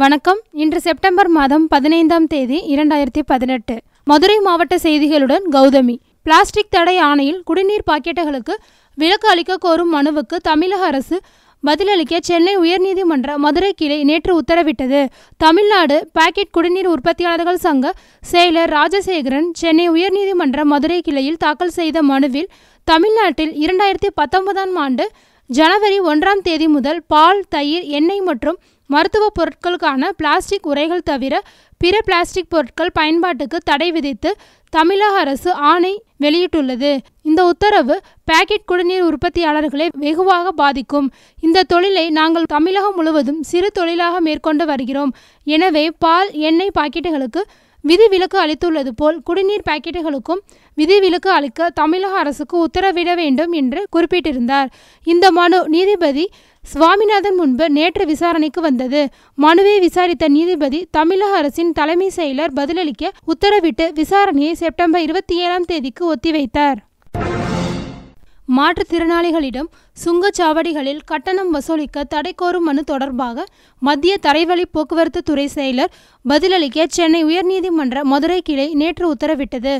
வணக்கம் இன்று செப்டம்பர் மாதம் பதினைந்தாம் தேதி இரண்டாயிரத்தி பதினெட்டு மதுரை மாவட்ட செய்திகளுடன் கௌதமி பிளாஸ்டிக் தடை ஆணையில் குடிநீர் பாக்கெட்டுகளுக்கு விலக்கு அளிக்க கோரும் மனுவுக்கு தமிழக அரசு பதிலளிக்க சென்னை உயர்நீதிமன்ற மதுரை கிளை நேற்று உத்தரவிட்டது தமிழ்நாடு பாக்கெட் குடிநீர் உற்பத்தியாளர்கள் சங்க செயலர் ராஜசேகரன் சென்னை உயர்நீதிமன்ற மதுரை கிளையில் தாக்கல் செய்த மனுவில் தமிழ்நாட்டில் இரண்டாயிரத்தி பத்தொன்பதாம் ஆண்டு ஜனவரி ஒன்றாம் தேதி முதல் பால் தயிர் எண்ணெய் மற்றும் மருத்துவ பொருட்களுக்கான பிளாஸ்டிக் உரைகள் தவிர பிற பிளாஸ்டிக் பொருட்கள் பயன்பாட்டுக்கு தடை விதித்து தமிழக அரசு ஆணை வெளியிட்டுள்ளது இந்த உத்தரவு பாக்கெட் குடிநீர் உற்பத்தியாளர்களை வெகுவாக பாதிக்கும் இந்த தொழிலை நாங்கள் தமிழகம் முழுவதும் சிறு தொழிலாக மேற்கொண்டு வருகிறோம் எனவே பால் எண்ணெய் பாக்கெட்டுகளுக்கு விதிவிலக்கு அளித்துள்ளது போல் குடிநீர் பாக்கெட்டுகளுக்கும் விதிவிலக்கு அளிக்க தமிழக அரசுக்கு உத்தரவிட வேண்டும் என்று குறிப்பிட்டிருந்தார் இந்த மனு நீதிபதி சுவாமிநாதன் முன்பு நேற்று விசாரணைக்கு வந்தது மனுவை விசாரித்த நீதிபதி தமிழக அரசின் தலைமை செயலர் பதிலளிக்க உத்தரவிட்டு விசாரணையை செப்டம்பர் இருபத்தி ஏழாம் தேதிக்கு ஒத்திவைத்தார் மாற்றுத்திறனாளிகளிடம் சுங்கச்சாவடிகளில் கட்டணம் வசூலிக்க தடை கோரும் மனு தொடர்பாக மத்திய தரைவழி போக்குவரத்து துறை செயலர் பதிலளிக்க சென்னை உயர்நீதிமன்ற மதுரை கிளை நேற்று உத்தரவிட்டது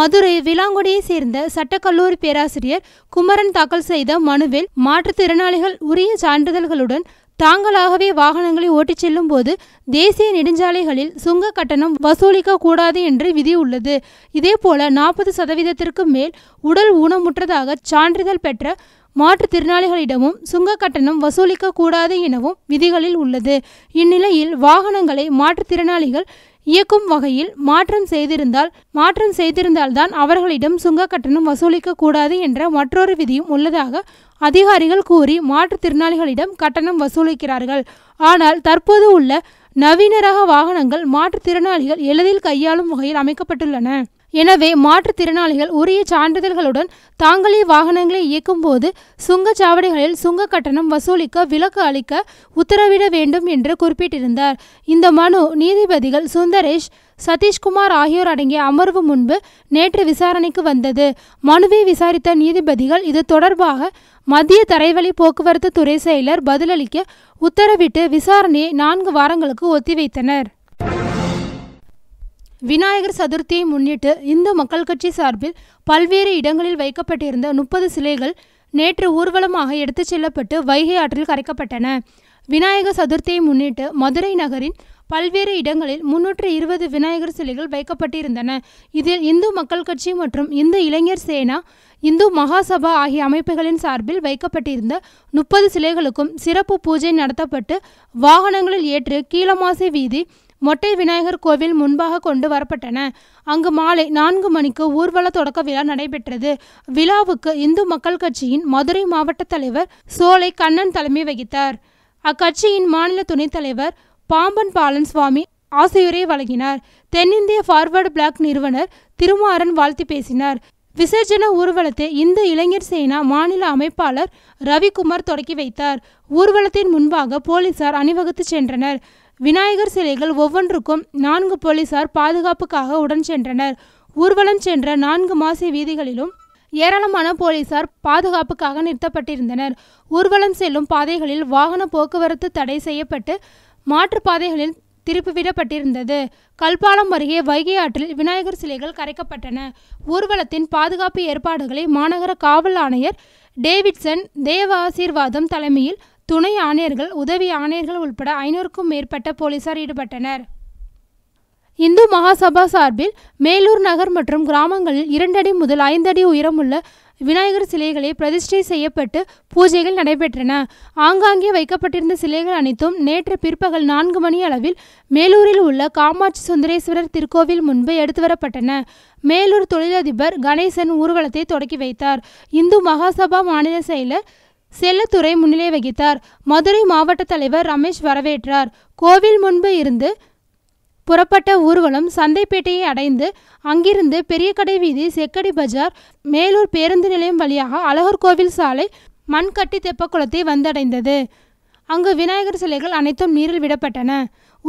மதுரை விலாங்குடியை சேர்ந்த சட்டக்கல்லூரி பேராசிரியர் குமரன் தாக்கல் செய்த மனுவில் மாற்றுத்திறனாளிகள் உரிய சான்றிதழ்களுடன் தாங்களாகவே வாகனங்களை ஓட்டிச் செல்லும் போது தேசிய நெடுஞ்சாலைகளில் சுங்க கட்டணம் வசூலிக்க கூடாது என்று விதி உள்ளது இதேபோல நாற்பது சதவீதத்திற்கு மேல் உடல் ஊனமுற்றதாக சான்றிதழ் பெற்ற மாற்றுத்திறனாளிகளிடமும் சுங்க கட்டணம் வசூலிக்க கூடாது எனவும் விதிகளில் உள்ளது இந்நிலையில் வாகனங்களை மாற்றுத்திறனாளிகள் இயக்கும் வகையில் மாற்றம் செய்திருந்தால் மாற்றம் செய்திருந்தால்தான் அவர்களிடம் சுங்க கட்டணம் வசூலிக்க கூடாது என்ற மற்றொரு விதியும் உள்ளதாக அதிகாரிகள் கூறி மாற்றுத்திறனாளிகளிடம் கட்டணம் வசூலிக்கிறார்கள் ஆனால் தற்போது உள்ள நவீன ரக வாகனங்கள் மாற்றுத்திறனாளிகள் எளிதில் கையாளும் வகையில் அமைக்கப்பட்டுள்ளன எனவே மாற்றுத்திறனாளிகள் உரிய சான்றிதழ்களுடன் தாங்களே வாகனங்களை இயக்கும்போது சுங்கச்சாவடிகளில் சுங்க கட்டணம் வசூலிக்க விலக்கு அளிக்க உத்தரவிட வேண்டும் என்று குறிப்பிட்டிருந்தார் இந்த மனு நீதிபதிகள் சுந்தரேஷ் சதீஷ்குமார் ஆகியோர் அடங்கிய அமர்வு முன்பு நேற்று விசாரணைக்கு வந்தது மனுவை விசாரித்த நீதிபதிகள் இது தொடர்பாக மத்திய தரைவழி போக்குவரத்து துறை செயலர் பதிலளிக்க உத்தரவிட்டு விசாரணையை நான்கு வாரங்களுக்கு ஒத்திவைத்தனர் விநாயகர் சதுர்த்தியை முன்னிட்டு இந்து மக்கள் கட்சி சார்பில் பல்வேறு இடங்களில் வைக்கப்பட்டிருந்த முப்பது சிலைகள் நேற்று ஊர்வலமாக எடுத்துச் செல்லப்பட்டு வைகை ஆற்றில் கரைக்கப்பட்டன விநாயகர் சதுர்த்தியை முன்னிட்டு மதுரை நகரின் பல்வேறு இடங்களில் முன்னூற்று இருபது விநாயகர் சிலைகள் வைக்கப்பட்டிருந்தன இதில் இந்து மக்கள் கட்சி மற்றும் இந்து இளைஞர் சேனா இந்து மகாசபா ஆகிய அமைப்புகளின் சார்பில் வைக்கப்பட்டிருந்த முப்பது சிலைகளுக்கும் சிறப்பு பூஜை நடத்தப்பட்டு வாகனங்களில் ஏற்று கீழமாசை வீதி மொட்டை விநாயகர் கோவில் முன்பாக கொண்டு வரப்பட்டன அங்கு மாலை நான்கு மணிக்கு ஊர்வல தொடக்க விழா நடைபெற்றது விழாவுக்கு இந்து மக்கள் கட்சியின் மதுரை மாவட்ட தலைவர் சோலை கண்ணன் தலைமை வகித்தார் அக்கட்சியின் மாநில துணைத் தலைவர் பாம்பன் பாலன் சுவாமி ஆசையுரை வழங்கினார் தென்னிந்திய ஃபார்வர்டு பிளாக் நிறுவனர் திருமாறன் வாழ்த்து பேசினார் விசர்ஜன ஊர்வலத்தை இந்து இளைஞர் சேனா மாநில அமைப்பாளர் ரவிக்குமார் தொடக்கி வைத்தார் ஊர்வலத்தின் முன்பாக போலீசார் அணிவகுத்து சென்றனர் விநாயகர் சிலைகள் ஒவ்வொன்றுக்கும் நான்கு போலீசார் பாதுகாப்புக்காக உடன் சென்றனர் ஊர்வலம் சென்ற நான்கு மாசி வீதிகளிலும் ஏராளமான போலீசார் பாதுகாப்புக்காக நிறுத்தப்பட்டிருந்தனர் ஊர்வலம் செல்லும் பாதைகளில் வாகன போக்குவரத்து தடை செய்யப்பட்டு மாற்றுப்பாதைகளில் திருப்பிவிடப்பட்டிருந்தது கல்பாலம் அருகே வைகை ஆற்றில் விநாயகர் சிலைகள் கரைக்கப்பட்டன ஊர்வலத்தின் பாதுகாப்பு ஏற்பாடுகளை மாநகர காவல் ஆணையர் டேவிட்சன் தேவ ஆசீர்வாதம் தலைமையில் துணை ஆணையர்கள் உதவி ஆணையர்கள் உள்பட ஐநூறுக்கும் மேற்பட்ட போலீசார் ஈடுபட்டனர் இந்து மகாசபா சார்பில் மேலூர் நகர் மற்றும் கிராமங்களில் இரண்டடி முதல் ஐந்தடி உயரமுள்ள விநாயகர் சிலைகளை பிரதிஷ்டை செய்யப்பட்டு பூஜைகள் நடைபெற்றன ஆங்காங்கே வைக்கப்பட்டிருந்த சிலைகள் அனைத்தும் நேற்று பிற்பகல் நான்கு மணி அளவில் மேலூரில் உள்ள காமாட்சி சுந்தரேஸ்வரர் திருக்கோவில் முன்பு எடுத்து வரப்பட்டன மேலூர் தொழிலதிபர் கணேசன் ஊர்வலத்தை தொடக்கி வைத்தார் இந்து மகாசபா மாநில செயலர் செல்லத்துறை முன்னிலை வகித்தார் மதுரை மாவட்ட தலைவர் ரமேஷ் வரவேற்றார் கோவில் முன்பு இருந்து புறப்பட்ட ஊர்வலம் சந்தைப்பேட்டையை அடைந்து அங்கிருந்து பெரியகடை வீதி செக்கடி பஜார் மேலூர் பேருந்து நிலையம் வழியாக அழகர் கோவில் சாலை மண்கட்டி தெப்பக்குளத்தை வந்தடைந்தது அங்கு விநாயகர் சிலைகள் அனைத்தும் நீரில் விடப்பட்டன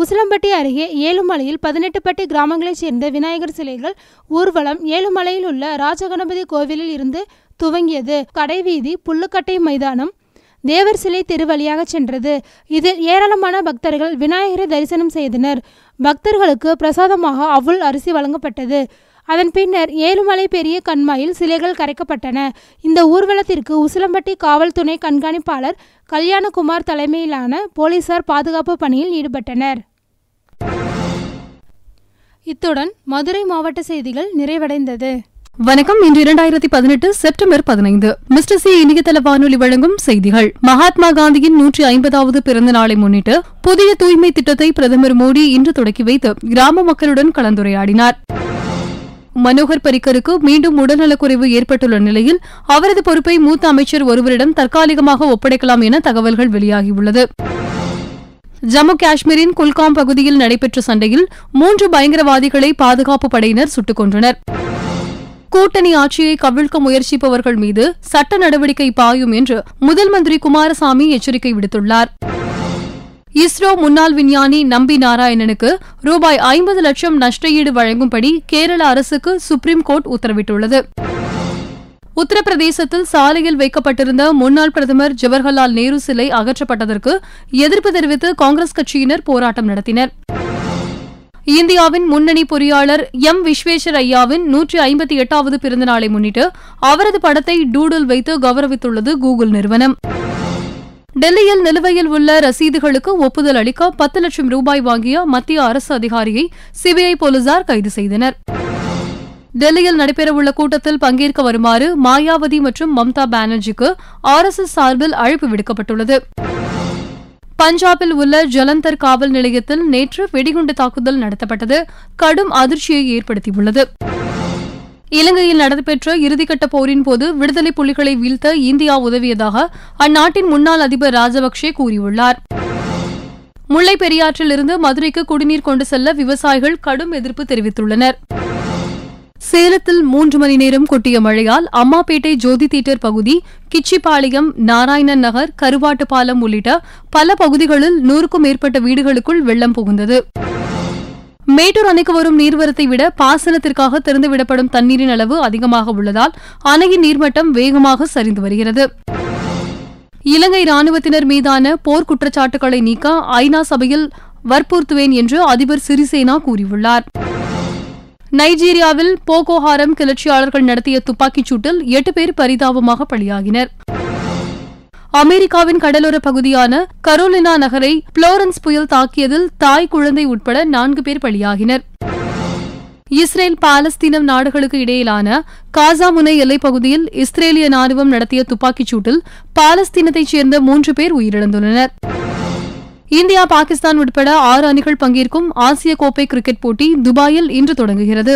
உசிலம்பட்டி அருகே ஏழுமலையில் பதினெட்டுப்பட்டி கிராமங்களைச் சேர்ந்த விநாயகர் சிலைகள் ஊர்வலம் ஏழுமலையில் உள்ள ராஜகணபதி கோவிலில் இருந்து துவங்கியது கடைவீதி புல்லுக்கட்டை மைதானம் தேவர் சிலை தெரு வழியாக சென்றது இதில் ஏராளமான பக்தர்கள் விநாயகரை தரிசனம் செய்தனர் பக்தர்களுக்கு பிரசாதமாக அவுள் அரிசி வழங்கப்பட்டது அதன் பின்னர் ஏழுமலை பெரிய கண்மாயில் சிலைகள் கரைக்கப்பட்டன இந்த ஊர்வலத்திற்கு உசிலம்பட்டி காவல் துணை கண்காணிப்பாளர் கல்யாணகுமார் தலைமையிலான போலீசார் பாதுகாப்பு பணியில் ஈடுபட்டனர் இத்துடன் மதுரை மாவட்ட செய்திகள் நிறைவடைந்தது வணக்கம் இன்று இரண்டாயிரத்தி பதினெட்டு செப்டம்பர் பதினைந்து மிஸ்டர் சி இணையதள வானொலி வழங்கும் செய்திகள் மகாத்மா காந்தியின் நூற்றி ஐம்பதாவது பிறந்த நாளை முன்னிட்டு புதிய தூய்மை திட்டத்தை பிரதமர் மோடி இன்று தொடக்கி வைத்து கிராம மக்களுடன் கலந்துரையாடினார் மனோகர் பரிக்கருக்கு மீண்டும் உடல்நலக்குறைவு ஏற்பட்டுள்ள நிலையில் அவரது பொறுப்பை மூத்த அமைச்சர் ஒருவரிடம் தற்காலிகமாக ஒப்படைக்கலாம் என தகவல்கள் வெளியாகியுள்ளது ஜம்மு காஷ்மீரின் குல்காம் பகுதியில் நடைபெற்ற சண்டையில் மூன்று பயங்கரவாதிகளை பாதுகாப்பு படையினர் சுட்டுக் கொன்றனர் கூட்டணி ஆட்சியை கவிழ்க்க முயற்சிப்பவர்கள் மீது சட்ட நடவடிக்கை பாயும் என்று முதல் மந்திரி குமாரசாமி எச்சரிக்கை விடுத்துள்ளாா் இஸ்ரோ முன்னாள் விஞ்ஞானி நம்பி நாராயணனுக்கு ரூபாய் ஐம்பது லட்சம் நஷ்டஈடு வழங்கும்படி கேரள அரசுக்கு சுப்ரீம் கோர்ட் உத்தரவிட்டுள்ளது உத்தரப்பிரதேசத்தில் சாலையில் வைக்கப்பட்டிருந்த முன்னாள் பிரதமர் ஜவஹர்லால் நேரு சிலை அகற்றப்பட்டதற்கு எதிர்ப்பு தெரிவித்து காங்கிரஸ் கட்சியினர் போராட்டம் நடத்தினர் இந்தியாவின் முன்னணி பொறியாளர் எம் விஸ்வேஸ்வர் ஐயாவின் நூற்றி ஐம்பத்தி எட்டாவது பிறந்தநாளை முன்னிட்டு அவரது படத்தை டூடுல் வைத்து கௌரவித்துள்ளது கூகுள் நிறுவனம் டெல்லியில் நிலுவையில் உள்ள ரசீதுகளுக்கு ஒப்புதல் அளிக்க பத்து லட்சம் ரூபாய் வாங்கிய மத்திய அரசு அதிகாரியை சிபிஐ போலீசார் கைது செய்தனர் டெல்லியில் நடைபெறவுள்ள கூட்டத்தில் பங்கேற்க வருமாறு மாயாவதி மற்றும் மம்தா பானர்ஜிக்கு ஆர் எஸ் எஸ் சார்பில் அழைப்பு விடுக்கப்பட்டுள்ளது பஞ்சாபில் உள்ள ஜலந்தர் காவல் நிலையத்தில் நேற்று வெடிகுண்டு தாக்குதல் நடத்தப்பட்டது கடும் அதிர்ச்சியை ஏற்படுத்தியுள்ளது இலங்கையில் நடைபெற்ற இறுதிக்கட்ட போரின் போது விடுதலை புலிகளை வீழ்த்த இந்தியா உதவியதாக அந்நாட்டின் முன்னாள் அதிபர் ராஜபக்சே கூறியுள்ளார் முல்லை பெரியாற்றிலிருந்து மதுரைக்கு குடிநீர் கொண்டு செல்ல விவசாயிகள் கடும் எதிர்ப்பு தெரிவித்துள்ளனர் சேலத்தில் மூன்று மணி நேரம் கொட்டிய மழையால் அம்மாப்பேட்டை ஜோதி தீட்டர் பகுதி கிச்சிப்பாளையம் நாராயணன் நகர் கருவாட்டுப்பாலம் உள்ளிட்ட பல பகுதிகளில் நூறுக்கும் மேற்பட்ட வீடுகளுக்குள் வெள்ளம் புகுந்தது மேட்டூர் அணைக்கு வரும் நீர்வரத்தை விட பாசனத்திற்காக திறந்துவிடப்படும் தண்ணீரின் அளவு அதிகமாக உள்ளதால் அணையின் நீர்மட்டம் வேகமாக சரிந்து வருகிறது இலங்கை ராணுவத்தினர் மீதான போர் குற்றச்சாட்டுகளை நீக்க ஐநா சபையில் வற்புறுத்துவேன் என்று அதிபர் சிறிசேனா கூறியுள்ளார் நைஜீரியாவில் போகோஹாரம் கிளர்ச்சியாளர்கள் நடத்திய துப்பாக்கிச் சூட்டில் எட்டு பேர் பரிதாபமாக பலியாகினர் அமெரிக்காவின் கடலோர பகுதியான கரோலினா நகரை புளோரன்ஸ் புயல் தாக்கியதில் தாய் குழந்தை உட்பட நான்கு பேர் பலியாகினர் இஸ்ரேல் பாலஸ்தீனம் நாடுகளுக்கு இடையிலான காசா முனை எல்லைப் பகுதியில் இஸ்ரேலிய ராணுவம் நடத்திய துப்பாக்கிச் சூட்டில் பாலஸ்தீனத்தைச் சேர்ந்த மூன்று பேர் உயிரிழந்துள்ளனர் இந்தியா பாகிஸ்தான் உட்பட ஆறு அணிகள் பங்கேற்கும் ஆசிய கோப்பை கிரிக்கெட் போட்டி துபாயில் இன்று தொடங்குகிறது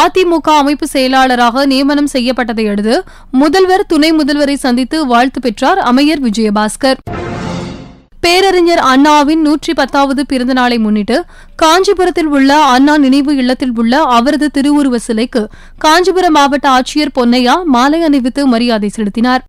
அதிமுக அமைப்பு செயலாளராக நியமனம் செய்யப்பட்டதை அடுத்து முதல்வர் துணை முதல்வரை சந்தித்து வாழ்த்து பெற்றார் அமையர் விஜயபாஸ்கர் பேரறிஞர் அண்ணாவின் நூற்றி பத்தாவது பிறந்த நாளை முன்னிட்டு காஞ்சிபுரத்தில் உள்ள அண்ணா நினைவு இல்லத்தில் உள்ள அவரது திருவுருவ சிலைக்கு காஞ்சிபுரம் மாவட்ட ஆட்சியர் பொன்னையா மாலை அணிவித்து மரியாதை செலுத்தினாா்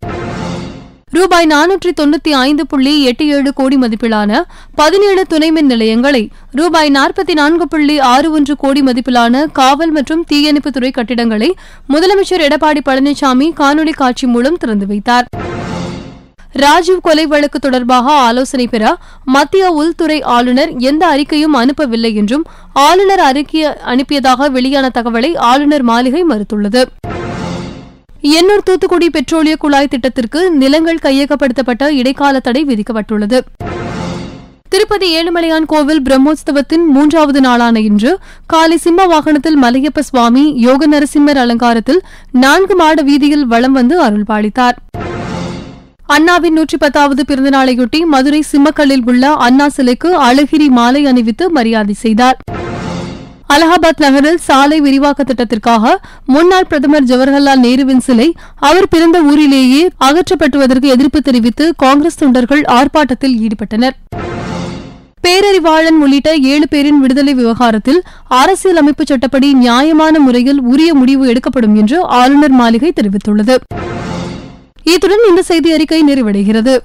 ரூபாய் நானூற்றி தொண்ணூத்தி ஐந்து புள்ளி எட்டு ஏழு கோடி மதிப்பிலான பதினேழு துணை மின் நிலையங்களை ரூபாய் நாற்பத்தி நான்கு புள்ளி ஆறு ஒன்று கோடி மதிப்பிலான காவல் மற்றும் தீயணைப்புத்துறை கட்டிடங்களை முதலமைச்சர் எடப்பாடி பழனிசாமி காணொலி காட்சி மூலம் திறந்து வைத்தார் ராஜீவ் கொலை வழக்கு தொடர்பாக ஆலோசனை பெற மத்திய உள்துறை ஆளுநர் எந்த அறிக்கையும் அனுப்பவில்லை என்றும் ஆளுநர் அறிக்கை அனுப்பியதாக வெளியான தகவலை ஆளுநர் மாளிகை மறுத்துள்ளது எண்ணூர் தூத்துக்குடி பெட்ரோலிய குழாய் திட்டத்திற்கு நிலங்கள் கையகப்படுத்தப்பட்ட இடைக்கால தடை விதிக்கப்பட்டுள்ளது திருப்பதி ஏழுமலையான் கோவில் பிரம்மோத்சவத்தின் மூன்றாவது நாளான இன்று காலை சிம்ம வாகனத்தில் மலையப்ப சுவாமி யோக நரசிம்மர் அலங்காரத்தில் நான்கு மாட வீதியில் வலம் வந்து பாலித்தார் அண்ணாவின் நூற்றி பத்தாவது பிறந்தநாளையொட்டி மதுரை சிம்மக்கல்லில் உள்ள அண்ணா சிலைக்கு அழகிரி மாலை அணிவித்து மரியாதை செய்தாா் அலகாபாத் நகரில் சாலை விரிவாக்க திட்டத்திற்காக முன்னாள் பிரதமர் ஜவஹர்லால் நேருவின் சிலை அவர் பிறந்த ஊரிலேயே அகற்றப்பட்டுவதற்கு எதிர்ப்பு தெரிவித்து காங்கிரஸ் தொண்டர்கள் ஆர்ப்பாட்டத்தில் ஈடுபட்டனர் பேரறிவாளன் உள்ளிட்ட ஏழு பேரின் விடுதலை விவகாரத்தில் அரசியல் அமைப்பு சட்டப்படி நியாயமான முறையில் உரிய முடிவு எடுக்கப்படும் என்று ஆளுநர் மாளிகை தெரிவித்துள்ளது இத்துடன் இந்த செய்தி அறிக்கை நிறைவடைகிறது